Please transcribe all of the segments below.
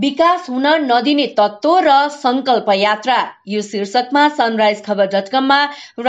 विकास हुन नदिने तत्व र संकल्प यात्रा यो शीर्षकमा सनराइज खबर डट कममा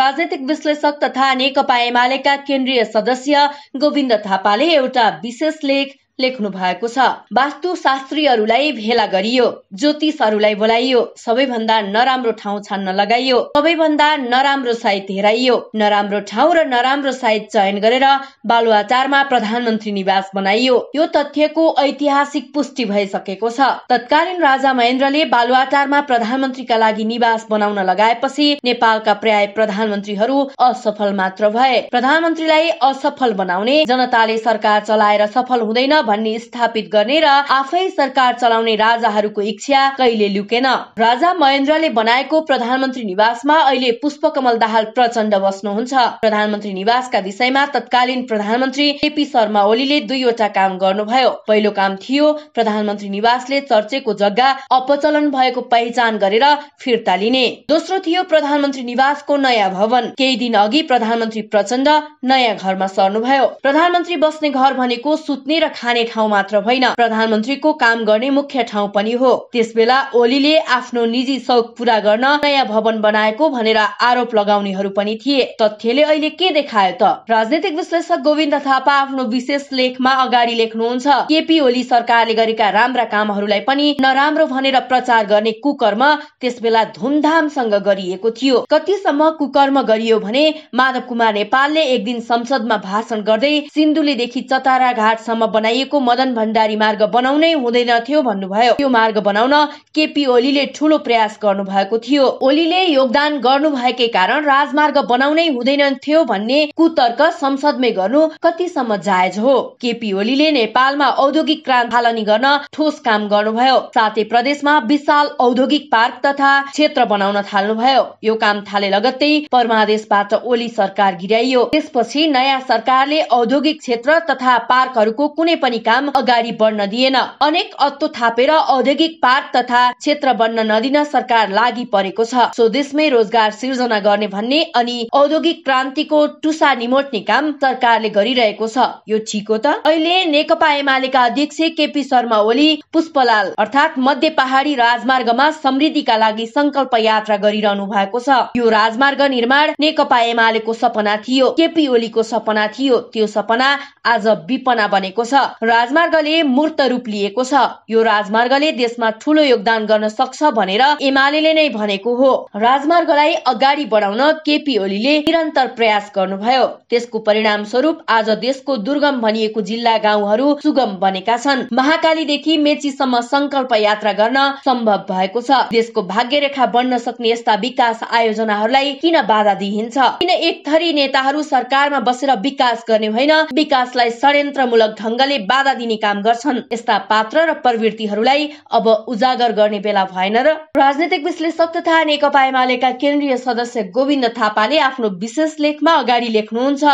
राजनैतिक विश्लेषक तथा नेकपा एमालेका केन्द्रीय सदस्य गोविन्द थापाले एउटा विशेष लेख लेख्नु भएको छ वास्तु शास्त्रीहरूलाई भेला गरियो ज्योतिषहरूलाई बोलाइयो सबैभन्दा नराम्रो ठाउँ छान्न लगाइयो सबैभन्दा नराम्रो साइत हेराइयो नराम्रो ठाउँ र नराम्रो साइत चयन गरेर बालुवाचारमा प्रधानमन्त्री निवास बनाइयो यो तथ्यको ऐतिहासिक पुष्टि भइसकेको छ तत्कालीन राजा महेन्द्रले बालुवाटारमा प्रधानमन्त्रीका लागि निवास बनाउन लगाएपछि नेपालका प्राय प्रधानमन्त्रीहरू असफल मात्र भए प्रधानमन्त्रीलाई असफल बनाउने जनताले सरकार चलाएर सफल हुँदैन भन्ने स्थापित गर्ने र आफै सरकार चलाउने राजाहरूको इच्छा कहिले लुकेन राजा महेन्द्रले बनाएको प्रधानमन्त्री निवासमा अहिले पुष्पकमल दाहाल प्रचण्ड बस्नुहुन्छ प्रधानमन्त्री निवासका विषयमा तत्कालीन प्रधानमन्त्री केपी शर्मा ओलीले दुईवटा काम गर्नुभयो पहिलो काम थियो प्रधानमन्त्री निवासले चर्चेको जग्गा अपचलन भएको पहिचान गरेर फिर्ता लिने दोस्रो थियो प्रधानमन्त्री निवासको नयाँ भवन केही दिन अघि प्रधानमन्त्री प्रचण्ड नयाँ घरमा सर्नुभयो प्रधानमन्त्री बस्ने घर भनेको सुत्ने र खाने जाने ठाउँ मात्र होइन प्रधानमन्त्रीको काम गर्ने मुख्य ठाउँ पनि हो त्यसबेला ओलीले आफ्नो निजी शौक पूरा गर्न नयाँ भवन बनाएको भनेर आरोप लगाउनेहरू पनि थिए तथ्यले अहिले के देखायो त राजनैतिक विश्लेषक गोविन्द थापा आफ्नो विशेष लेखमा अगाडि लेख्नुहुन्छ केपी ओली सरकारले गरेका राम्रा कामहरूलाई पनि नराम्रो भनेर प्रचार गर्ने कुकर्म त्यसबेला धुमधामसँग गरिएको थियो कतिसम्म कुकर्म गरियो भने माधव कुमार नेपालले एक दिन संसदमा भाषण गर्दै सिन्धुलीदेखि घाटसम्म बनाइएको गरिएको मदन भण्डारी मार्ग बनाउनै हुँदैन थियो भन्नुभयो यो मार्ग बनाउन केपी ओलीले ठूलो प्रयास गर्नु भएको थियो ओलीले योगदान गर्नु भएकै कारण राजमार्ग बनाउनै हुँदैन थियो भन्ने कुतर्क संसदमै गर्नु कतिसम्म जायज हो केपी ओलीले नेपालमा औद्योगिक क्रान्ति थालनी गर्न ठोस काम गर्नुभयो साथै प्रदेशमा विशाल औद्योगिक पार्क तथा क्षेत्र बनाउन थाल्नु भयो यो काम थाले लगत्तै परमादेशबाट ओली सरकार गिराइयो त्यसपछि नयाँ सरकारले औद्योगिक क्षेत्र तथा पार्कहरूको कुनै पनि काम अगाडि बढ्न दिएन अनेक अत्तो थापेर औद्योगिक पार्क तथा क्षेत्र बन्न नदिन सरकार लागि परेको छ स्वदेशमै रोजगार सिर्जना गर्ने भन्ने अनि औद्योगिक क्रान्तिको टुसा निमोट्ने काम सरकारले गरिरहेको छ यो ठिक हो त अहिले नेकपा एमालेका अध्यक्ष केपी शर्मा ओली पुष्पलाल अर्थात् मध्य पहाडी राजमार्गमा समृद्धिका लागि संकल्प यात्रा गरिरहनु भएको छ यो राजमार्ग निर्माण नेकपा एमालेको सपना थियो केपी ओलीको सपना थियो त्यो सपना आज विपना बनेको छ राजमार्गले मूर्त रूप लिएको छ यो राजमार्गले देशमा ठूलो योगदान गर्न सक्छ भनेर एमाले नै भनेको हो राजमार्गलाई अगाडि बढाउन केपी ओलीले निरन्तर प्रयास गर्नुभयो त्यसको परिणाम स्वरूप आज देशको दुर्गम भनिएको जिल्ला गाउँहरू सुगम बनेका छन् महाकालीदेखि मेचीसम्म संकल्प यात्रा गर्न सम्भव भएको छ देशको भाग्य रेखा बन्न सक्ने यस्ता विकास आयोजनाहरूलाई किन बाधा दिइन्छ किन एक थरी नेताहरू सरकारमा बसेर विकास गर्ने होइन विकासलाई षड्यन्त्रमूलक ढङ्गले बाधा दिने काम गर्छन् यस्ता पात्र र प्रवृत्तिहरूलाई अब उजागर गर्ने बेला भएन र राजनैतिक विश्लेषक तथा नेकपा एमालेका केन्द्रीय सदस्य गोविन्द थापाले आफ्नो विशेष लेखमा अगाडि लेख्नुहुन्छ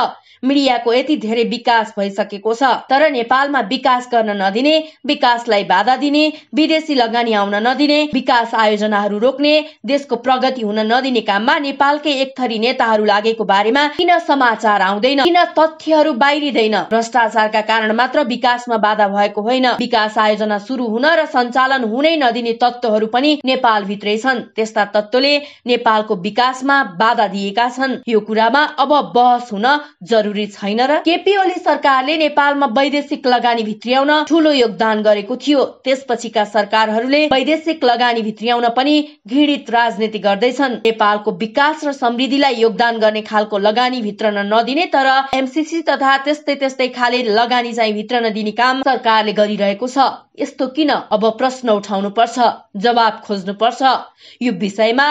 मिडियाको यति धेरै विकास भइसकेको छ तर नेपालमा विकास गर्न नदिने विकासलाई बाधा दिने विदेशी लगानी आउन नदिने विकास आयोजनाहरू रोक्ने देशको प्रगति हुन नदिने काममा नेपालकै एक थरी नेताहरू लागेको बारेमा किन समाचार आउँदैन किन तथ्यहरू बाहिरिँदैन भ्रष्टाचारका कारण मात्र विकासमा बाधा भएको होइन विकास आयोजना सुरु हुन र सञ्चालन हुनै नदिने तत्त्वहरू पनि नेपाल भित्रै छन् त्यस्ता तत्त्वले नेपालको विकासमा बाधा दिएका छन् यो कुरामा अब बहस हुन जरुरी जरुरी छैन र केपी ओली सरकारले नेपालमा वैदेशिक लगानी भित्र्याउन ठूलो योगदान गरेको थियो त्यसपछिका सरकारहरूले वैदेशिक लगानी भित्र्याउन पनि घृणित राजनीति गर्दैछन् नेपालको विकास र समृद्धिलाई योगदान गर्ने खालको लगानी भित्र नदिने तर एमसिसी तथा त्यस्तै त्यस्तै खाले लगानी चाहिँ भित्र नदिने काम सरकारले गरिरहेको छ यस्तो किन अब प्रश्न उठाउनु पर्छ जवाब खोज्नु पर्छ यो विषयमा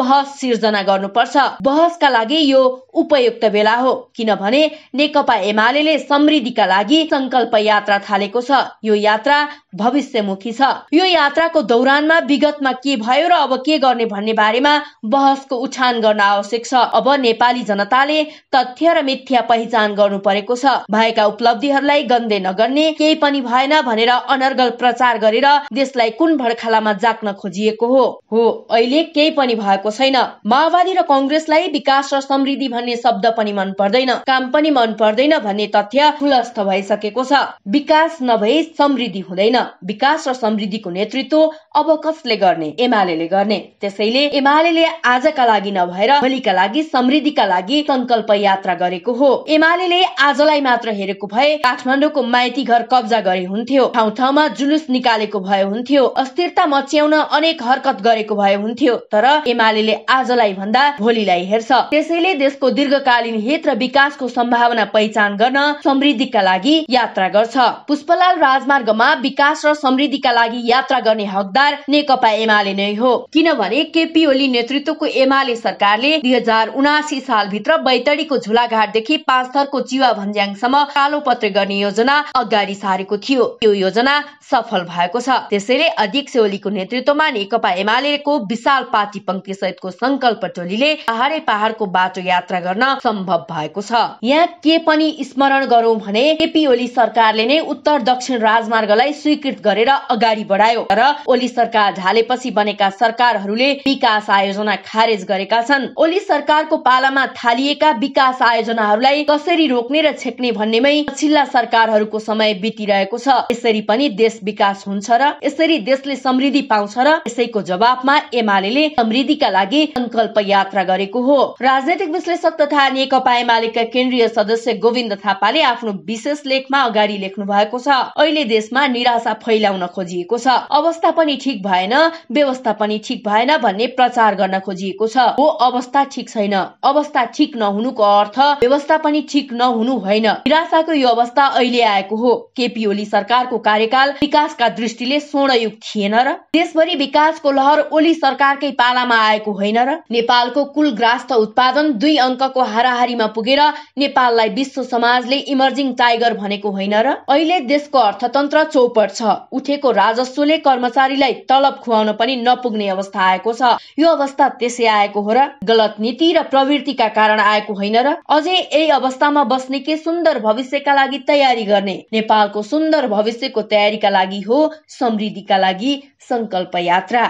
बहस सिर्जना गर्नुपर्छ बहसका लागि यो उपयुक्त बेला हो किनभने नेकपा एमाले समृद्धिका लागि संकल्प यात्रा थालेको छ यो यात्रा भविष्यमुखी छ यो यात्राको दौरानमा विगतमा के भयो र अब के गर्ने भन्ने बारेमा बहसको उछान गर्न आवश्यक छ अब नेपाली जनताले तथ्य र मिथ्या पहिचान गर्नु परेको छ भएका उपलब्धिहरूलाई गन्दे नगर्ने केही पनि भएन भनेर अनर्गल प्रचार गरेर देशलाई कुन भडखालामा जाक्न खोजिएको हो हो अहिले केही पनि भएको छैन माओवादी र कङ्ग्रेसलाई विकास र समृद्धि भन्ने शब्द पनि मन पर्दैन काम पनि मन पर्दैन भन्ने तथ्य खुलस्त भइसकेको छ विकास नभए समृद्धि हुँदैन विकास र समृद्धिको नेतृत्व अब कसले गर्ने एमाले गर्ने त्यसैले एमाले आजका लागि नभएर भोलिका लागि समृद्धिका लागि संकल्प यात्रा गरेको हो एमाले आजलाई मात्र हेरेको भए काठमाडौँको माइती घर कब्जा गरे हुन्थ्यो ठाउँ ठाउँमा जुलुस निकालेको भए हुन्थ्यो अस्थिरता मच्याउन अनेक हरकत गरेको भए हुन्थ्यो तर एमाले आजलाई भन्दा भोलिलाई हेर्छ त्यसैले देशको दीर्घकालीन हित र विकासको सम्भावना पहिचान गर्न समृद्धिका लागि यात्रा गर्छ पुष्पलाल राजमार्गमा विकास र समृद्धिका लागि यात्रा गर्ने हकदार नेकपा एमाले नै हो किनभने केपी ओली नेतृत्वको एमाले सरकारले दुई हजार उनासी सालभित्र बैतडीको झुलाघाटदेखि पाँच थरको चिवा भन्ज्याङसम्म कालो पत्र गर्ने योजना अगाडि सारेको थियो त्यो योजना सफल भएको छ त्यसैले अध्यक्ष ओलीको नेतृत्वमा नेकपा एमालेको विशाल पार्टी पंक्ति सहितको संकल्प टोलीले पहाडे पहाडको बाटो यात्रा गर्न सम्भव भएको छ यहाँ के पनि स्मरण गरौं भने केपी ओली सरकारले नै उत्तर दक्षिण राजमार्गलाई स्वीकृत गरेर अगाडि बढायो तर ओली सरकार ढालेपछि बनेका सरकारहरूले विकास आयोजना खारेज गरेका छन् ओली सरकारको पालामा थालिएका विकास आयोजनाहरूलाई कसरी रोक्ने र छेक्ने भन्नेमै पछिल्ला सरकारहरूको समय बितिरहेको छ यसरी पनि देश विकास हुन्छ र यसरी देशले समृद्धि पाउँछ र यसैको जवाबमा एमाले समृद्धिका लागि संकल्प यात्रा गरेको हो राजनैतिक विश्लेषक तथा नेकपा एमालेका केन्द्रीय सदस्य गोविन्द थापाले आफ्नो विशेष लेखमा अगाडि लेख्नु भएको छ अहिले देशमा निराशा फैलाउन खोजिएको छ अवस्था पनि ठिक भएन व्यवस्था पनि ठिक भएन भन्ने प्रचार गर्न खोजिएको छ हो अवस्था ठिक छैन अवस्था ठिक नहुनुको अर्थ व्यवस्था पनि ठिक नहुनु होइन निराशाको यो अवस्था अहिले आएको हो केपी ओली सरकारको कार्यकाल विकासका दृष्टिले स्वर्णयुग थिएन र देशभरि विकासको लहर ओली सरकारकै पालामा आएको होइन र नेपालको कुल ग्रास्त उत्पादन दुई अङ्कको हाराहारीमा पुगेर नेपाललाई विश्व समाजले इमर्जिङ टाइगर भनेको होइन र अहिले देशको अर्थतन्त्र चौपट छ उठेको राजस्वले कर्मचारीलाई तलब खुवाउन पनि नपुग्ने अवस्था आएको छ यो अवस्था त्यसै आएको हो र गलत नीति र प्रवृत्तिका कारण आएको होइन र अझै यही अवस्थामा बस्ने के सुन्दर भविष्यका लागि तयारी गर्ने नेपालको सुन्दर भविष्यको तयारीका लागि हो समृद्धिका लागि संकल्प यात्रा